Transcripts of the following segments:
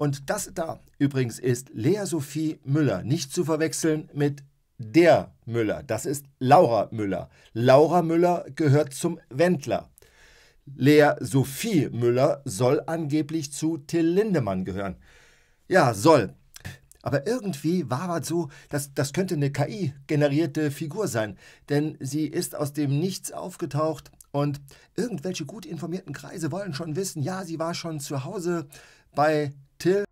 Und das da übrigens ist Lea Sophie Müller, nicht zu verwechseln mit der Müller. Das ist Laura Müller. Laura Müller gehört zum Wendler. Lea Sophie Müller soll angeblich zu Till Lindemann gehören. Ja, soll. Aber irgendwie war was so, dass das könnte eine KI-generierte Figur sein, denn sie ist aus dem Nichts aufgetaucht und irgendwelche gut informierten Kreise wollen schon wissen, ja, sie war schon zu Hause bei Till.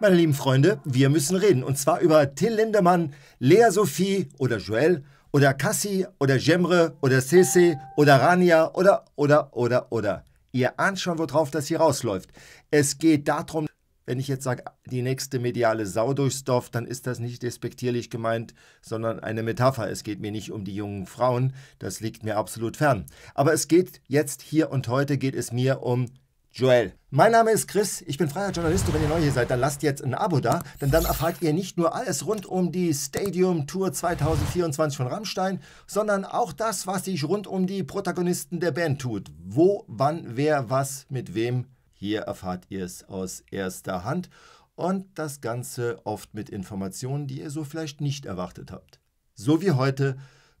Meine lieben Freunde, wir müssen reden. Und zwar über Till Lindemann, Lea Sophie oder Joel oder Cassie oder Gemre oder Cece oder Rania oder, oder, oder, oder. Ihr ahnt schon, worauf das hier rausläuft. Es geht darum, wenn ich jetzt sage, die nächste mediale Sau durchs Dorf, dann ist das nicht despektierlich gemeint, sondern eine Metapher. Es geht mir nicht um die jungen Frauen, das liegt mir absolut fern. Aber es geht jetzt hier und heute geht es mir um Joel. Mein Name ist Chris, ich bin freier Journalist und wenn ihr neu hier seid, dann lasst jetzt ein Abo da, denn dann erfahrt ihr nicht nur alles rund um die Stadium Tour 2024 von Rammstein, sondern auch das, was sich rund um die Protagonisten der Band tut. Wo, wann, wer, was, mit wem hier erfahrt ihr es aus erster Hand und das Ganze oft mit Informationen, die ihr so vielleicht nicht erwartet habt. So wie heute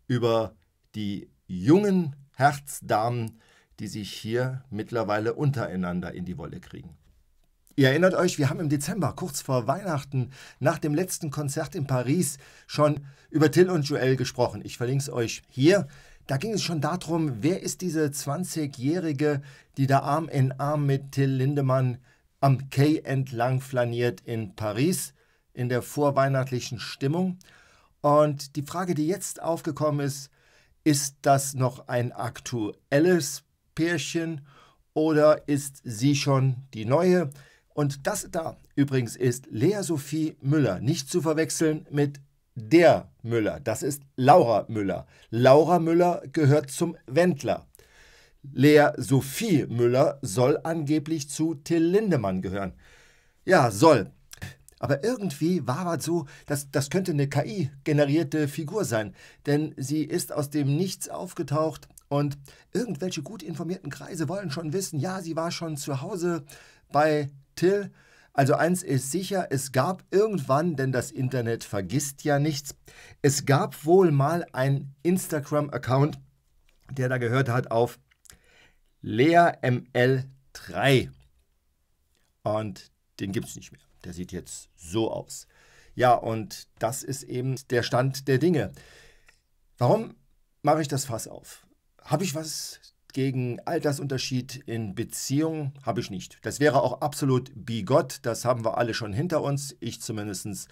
über die jungen Herzdamen, die sich hier mittlerweile untereinander in die Wolle kriegen. Ihr erinnert euch, wir haben im Dezember, kurz vor Weihnachten, nach dem letzten Konzert in Paris, schon über Till und Joel gesprochen. Ich verlinke es euch hier. Da ging es schon darum, wer ist diese 20-Jährige, die da Arm in Arm mit Till Lindemann am Quai entlang flaniert in Paris, in der vorweihnachtlichen Stimmung. Und die Frage, die jetzt aufgekommen ist, ist das noch ein aktuelles Pärchen oder ist sie schon die neue? Und das da übrigens ist Lea Sophie Müller, nicht zu verwechseln mit der Müller, das ist Laura Müller. Laura Müller gehört zum Wendler. Lea Sophie Müller soll angeblich zu Till Lindemann gehören. Ja, soll. Aber irgendwie war was so, dass das könnte eine KI-generierte Figur sein, denn sie ist aus dem Nichts aufgetaucht und irgendwelche gut informierten Kreise wollen schon wissen, ja, sie war schon zu Hause bei Till also eins ist sicher, es gab irgendwann, denn das Internet vergisst ja nichts, es gab wohl mal einen Instagram-Account, der da gehört hat auf LeaML3. Und den gibt es nicht mehr. Der sieht jetzt so aus. Ja, und das ist eben der Stand der Dinge. Warum mache ich das Fass auf? Habe ich was gegen Altersunterschied in Beziehung habe ich nicht. Das wäre auch absolut bigott, das haben wir alle schon hinter uns, ich zumindest.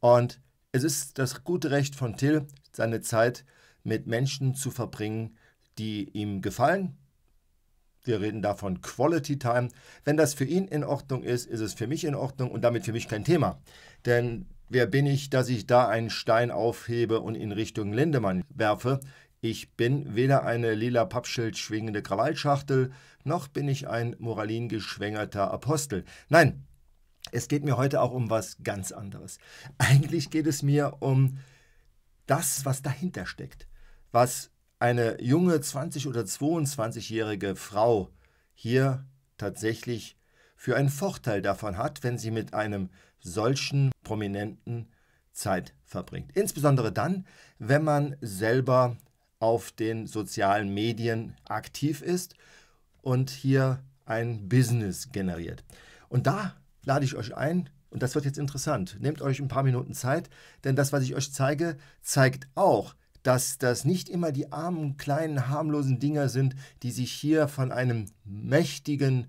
Und es ist das gute Recht von Till, seine Zeit mit Menschen zu verbringen, die ihm gefallen. Wir reden da von Quality Time. Wenn das für ihn in Ordnung ist, ist es für mich in Ordnung und damit für mich kein Thema. Denn wer bin ich, dass ich da einen Stein aufhebe und in Richtung Lindemann werfe? Ich bin weder eine lila Pappschild schwingende Krawallschachtel, noch bin ich ein moralingeschwängerter Apostel. Nein, es geht mir heute auch um was ganz anderes. Eigentlich geht es mir um das, was dahinter steckt, was eine junge 20- oder 22-jährige Frau hier tatsächlich für einen Vorteil davon hat, wenn sie mit einem solchen prominenten Zeit verbringt. Insbesondere dann, wenn man selber auf den sozialen Medien aktiv ist und hier ein Business generiert. Und da lade ich euch ein, und das wird jetzt interessant, nehmt euch ein paar Minuten Zeit, denn das, was ich euch zeige, zeigt auch, dass das nicht immer die armen, kleinen, harmlosen Dinger sind, die sich hier von einem mächtigen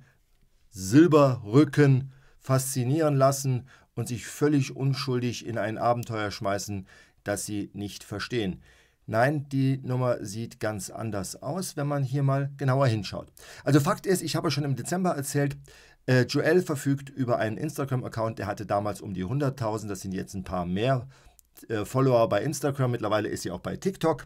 Silberrücken faszinieren lassen und sich völlig unschuldig in ein Abenteuer schmeißen, das sie nicht verstehen. Nein, die Nummer sieht ganz anders aus, wenn man hier mal genauer hinschaut. Also Fakt ist, ich habe schon im Dezember erzählt, äh, Joel verfügt über einen Instagram-Account, der hatte damals um die 100.000, das sind jetzt ein paar mehr äh, Follower bei Instagram, mittlerweile ist sie auch bei TikTok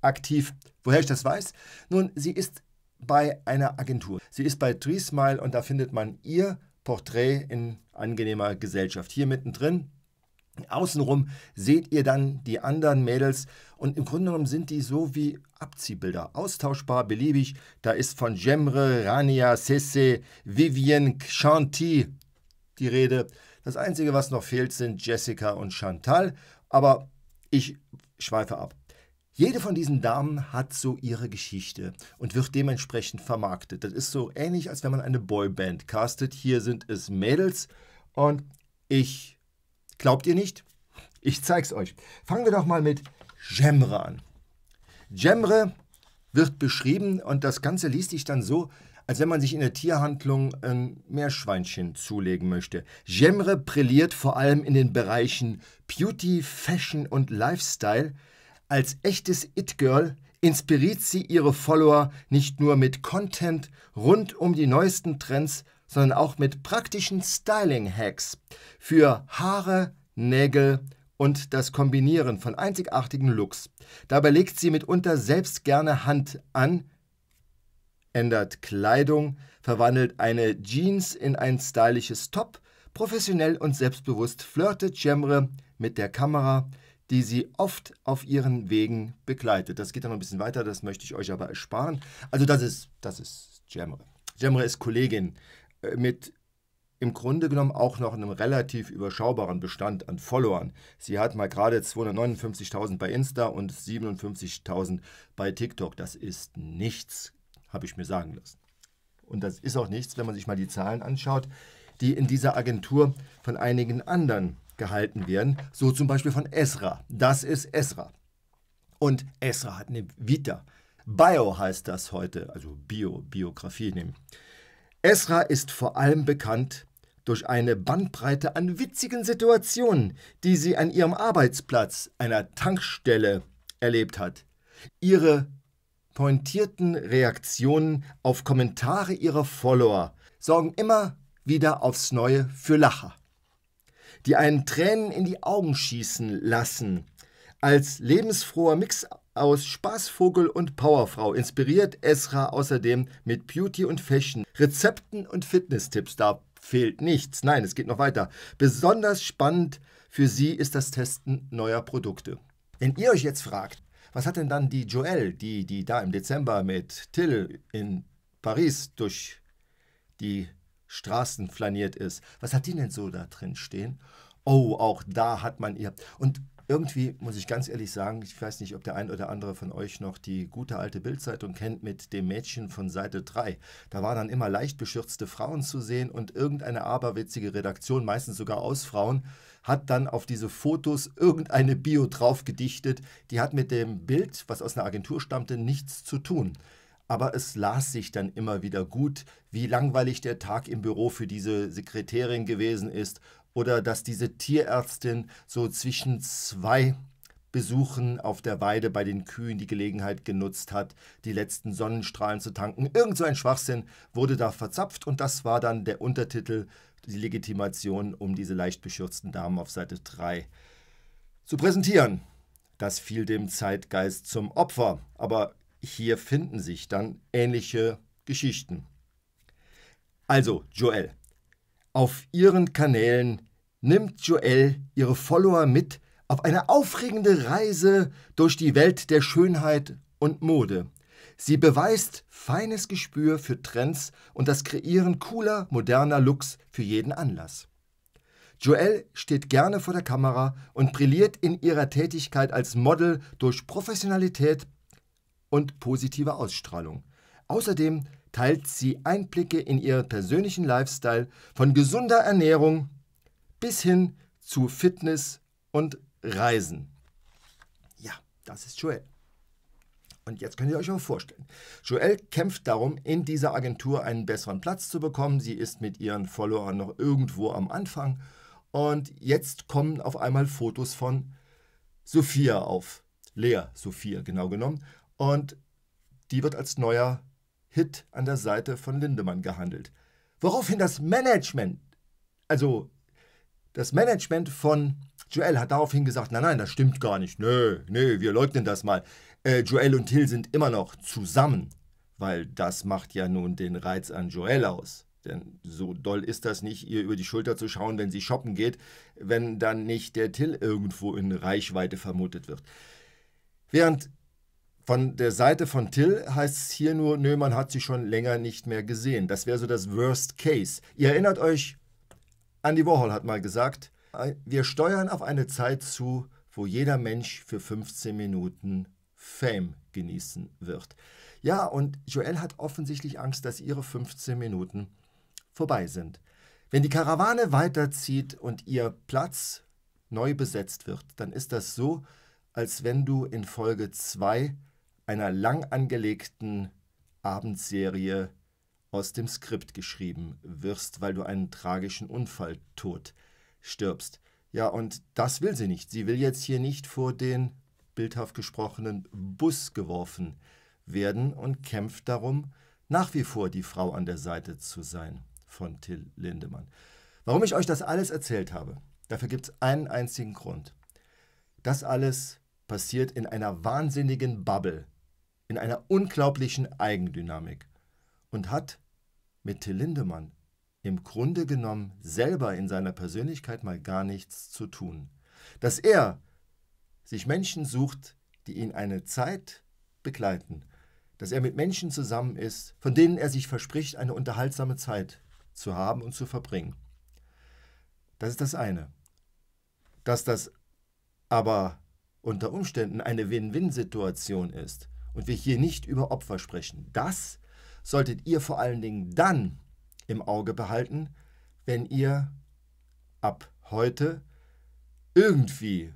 aktiv. Woher ich das weiß? Nun, sie ist bei einer Agentur. Sie ist bei Dreesmile und da findet man ihr Porträt in angenehmer Gesellschaft. Hier mittendrin Außenrum seht ihr dann die anderen Mädels und im Grunde genommen sind die so wie Abziehbilder, austauschbar, beliebig. Da ist von Jemre, Rania, Sese, Vivienne, Chanty die Rede. Das Einzige, was noch fehlt, sind Jessica und Chantal, aber ich schweife ab. Jede von diesen Damen hat so ihre Geschichte und wird dementsprechend vermarktet. Das ist so ähnlich, als wenn man eine Boyband castet. Hier sind es Mädels und ich Glaubt ihr nicht? Ich zeig's euch. Fangen wir doch mal mit Jemre an. Jemre wird beschrieben und das Ganze liest sich dann so, als wenn man sich in der Tierhandlung ein Meerschweinchen zulegen möchte. Jemre brilliert vor allem in den Bereichen Beauty, Fashion und Lifestyle. Als echtes It-Girl inspiriert sie ihre Follower nicht nur mit Content rund um die neuesten Trends, sondern auch mit praktischen Styling-Hacks für Haare, Nägel und das Kombinieren von einzigartigen Looks. Dabei legt sie mitunter selbst gerne Hand an, ändert Kleidung, verwandelt eine Jeans in ein stylisches Top. Professionell und selbstbewusst flirtet Jemre mit der Kamera, die sie oft auf ihren Wegen begleitet. Das geht dann noch ein bisschen weiter, das möchte ich euch aber ersparen. Also das ist, das ist Jemre. Jemre ist Kollegin äh, mit im Grunde genommen auch noch einem relativ überschaubaren Bestand an Followern. Sie hat mal gerade 259.000 bei Insta und 57.000 bei TikTok. Das ist nichts, habe ich mir sagen lassen. Und das ist auch nichts, wenn man sich mal die Zahlen anschaut, die in dieser Agentur von einigen anderen gehalten werden. So zum Beispiel von Esra. Das ist Esra. Und Esra hat eine Vita. Bio heißt das heute, also Bio, Biografie nehmen. Esra ist vor allem bekannt durch eine Bandbreite an witzigen Situationen, die sie an ihrem Arbeitsplatz, einer Tankstelle, erlebt hat. Ihre pointierten Reaktionen auf Kommentare ihrer Follower sorgen immer wieder aufs Neue für Lacher, die einen Tränen in die Augen schießen lassen. Als lebensfroher Mix aus Spaßvogel und Powerfrau inspiriert Esra außerdem mit Beauty und Fashion, Rezepten und Fitnesstipps. Da fehlt nichts. Nein, es geht noch weiter. Besonders spannend für sie ist das Testen neuer Produkte. Wenn ihr euch jetzt fragt, was hat denn dann die Joelle, die, die da im Dezember mit Till in Paris durch die Straßen flaniert ist, was hat die denn so da drin stehen? Oh, auch da hat man ihr. Und irgendwie muss ich ganz ehrlich sagen, ich weiß nicht, ob der ein oder andere von euch noch die gute alte Bildzeitung kennt mit dem Mädchen von Seite 3. Da waren dann immer leicht beschürzte Frauen zu sehen und irgendeine aberwitzige Redaktion, meistens sogar aus Frauen, hat dann auf diese Fotos irgendeine Bio drauf gedichtet. Die hat mit dem Bild, was aus einer Agentur stammte, nichts zu tun aber es las sich dann immer wieder gut, wie langweilig der Tag im Büro für diese Sekretärin gewesen ist oder dass diese Tierärztin so zwischen zwei Besuchen auf der Weide bei den Kühen die Gelegenheit genutzt hat, die letzten Sonnenstrahlen zu tanken. Irgend so ein Schwachsinn wurde da verzapft und das war dann der Untertitel, die Legitimation, um diese leicht beschürzten Damen auf Seite 3 zu präsentieren. Das fiel dem Zeitgeist zum Opfer, aber hier finden sich dann ähnliche Geschichten. Also, Joel, auf ihren Kanälen nimmt Joelle ihre Follower mit auf eine aufregende Reise durch die Welt der Schönheit und Mode. Sie beweist feines Gespür für Trends und das Kreieren cooler, moderner Looks für jeden Anlass. Joelle steht gerne vor der Kamera und brilliert in ihrer Tätigkeit als Model durch Professionalität und positive Ausstrahlung. Außerdem teilt sie Einblicke in ihren persönlichen Lifestyle von gesunder Ernährung bis hin zu Fitness und Reisen. Ja, das ist Joel. Und jetzt könnt ihr euch auch vorstellen. Joelle kämpft darum, in dieser Agentur einen besseren Platz zu bekommen. Sie ist mit ihren Followern noch irgendwo am Anfang. Und jetzt kommen auf einmal Fotos von Sophia auf. Lea Sophia, genau genommen. Und die wird als neuer Hit an der Seite von Lindemann gehandelt. Woraufhin das Management, also das Management von Joel hat daraufhin gesagt, nein, nein, das stimmt gar nicht. Nö, nö, wir leugnen das mal. Äh, Joel und Till sind immer noch zusammen, weil das macht ja nun den Reiz an Joel aus. Denn so doll ist das nicht, ihr über die Schulter zu schauen, wenn sie shoppen geht, wenn dann nicht der Till irgendwo in Reichweite vermutet wird. Während von der Seite von Till heißt es hier nur, nö, man hat sie schon länger nicht mehr gesehen. Das wäre so das Worst Case. Ihr erinnert euch, Andy Warhol hat mal gesagt, wir steuern auf eine Zeit zu, wo jeder Mensch für 15 Minuten Fame genießen wird. Ja, und Joelle hat offensichtlich Angst, dass ihre 15 Minuten vorbei sind. Wenn die Karawane weiterzieht und ihr Platz neu besetzt wird, dann ist das so, als wenn du in Folge 2 einer lang angelegten Abendserie aus dem Skript geschrieben wirst, weil du einen tragischen Unfalltod stirbst. Ja, und das will sie nicht. Sie will jetzt hier nicht vor den bildhaft gesprochenen Bus geworfen werden und kämpft darum, nach wie vor die Frau an der Seite zu sein von Till Lindemann. Warum ich euch das alles erzählt habe, dafür gibt es einen einzigen Grund. Das alles passiert in einer wahnsinnigen Bubble, in einer unglaublichen Eigendynamik und hat mit Till Lindemann im Grunde genommen selber in seiner Persönlichkeit mal gar nichts zu tun. Dass er sich Menschen sucht, die ihn eine Zeit begleiten, dass er mit Menschen zusammen ist, von denen er sich verspricht, eine unterhaltsame Zeit zu haben und zu verbringen. Das ist das eine. Dass das aber unter Umständen eine Win-Win-Situation ist, und wir hier nicht über Opfer sprechen. Das solltet ihr vor allen Dingen dann im Auge behalten, wenn ihr ab heute irgendwie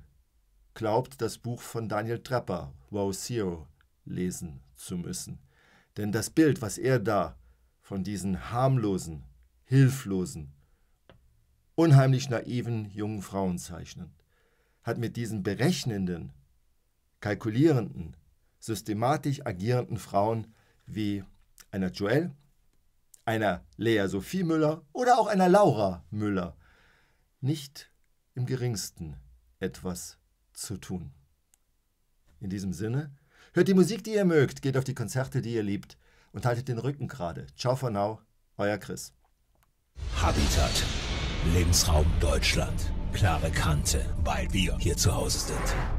glaubt, das Buch von Daniel Trapper, Wow Zero, lesen zu müssen. Denn das Bild, was er da von diesen harmlosen, hilflosen, unheimlich naiven jungen Frauen zeichnet, hat mit diesen berechnenden, kalkulierenden, systematisch agierenden Frauen wie einer Joelle, einer Lea Sophie Müller oder auch einer Laura Müller nicht im geringsten etwas zu tun. In diesem Sinne, hört die Musik, die ihr mögt, geht auf die Konzerte, die ihr liebt und haltet den Rücken gerade. Ciao for now, euer Chris. Habitat, Lebensraum Deutschland. Klare Kante, weil wir hier zu Hause sind.